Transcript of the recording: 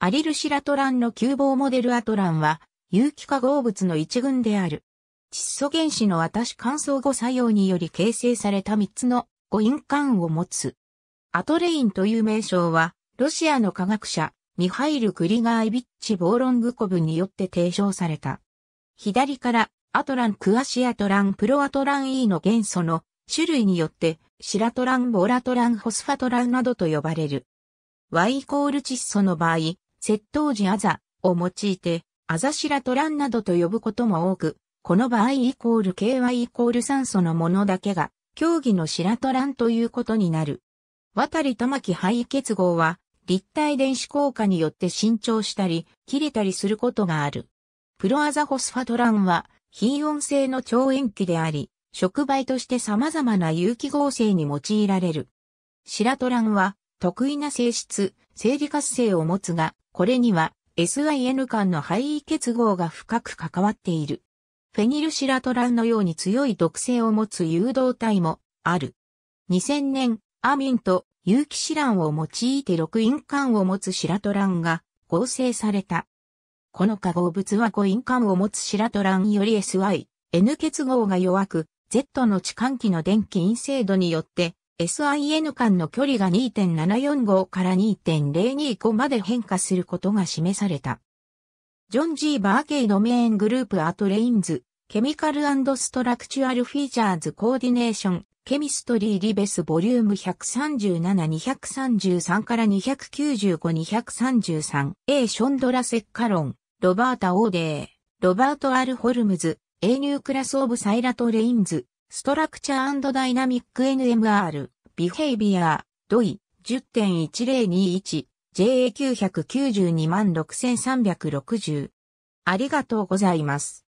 アリルシラトランの旧貌モデルアトランは、有機化合物の一群である。窒素原子の私乾燥後作用により形成された3つの誤因間を持つ。アトレインという名称は、ロシアの科学者、ミハイル・クリガーイビッチ・ボーロングコブによって提唱された。左から、アトラン・クアシアトラン・プロアトラン E の元素の種類によって、シラトラン・ボラトラン・ホスファトランなどと呼ばれる。Y イコール窒素の場合、窃盗時あざを用いて、あざしらとランなどと呼ぶことも多く、この場合イコール KY イコール酸素のものだけが、競技の白トランということになる。渡り玉木肺結合は、立体電子効果によって伸長したり、切れたりすることがある。プロアザホスファトランは、非音性の超塩基であり、触媒として様々な有機合成に用いられる。白トランは、得意な性質、生理活性を持つが、これには SIN 間の配位結合が深く関わっている。フェニルシラトランのように強い毒性を持つ誘導体もある。2000年、アミンと有機シランを用いて6印間を持つシラトランが合成された。この化合物は5印間を持つシラトランより SI、N 結合が弱く、Z の置換器の電気陰性度によって SIN 間の距離が2.745から2.025まで変化することが示された。ジョン・ジー・バーケイドメイングループ・アトレインズ、ケミカルストラクチュアルフィーチャーズ・コーディネーション、ケミストリー・リベス・ボリューム137233から295233 A・ ションドラ・セッカロン、ロバータ・オーデー、ロバート・アル・ホルムズ、A・ ニュークラス・オブ・サイラト・レインズ、ストラクチャーダイナミック NMR、ビヘイビア、ドイ、10.1021、JA9926360。ありがとうございます。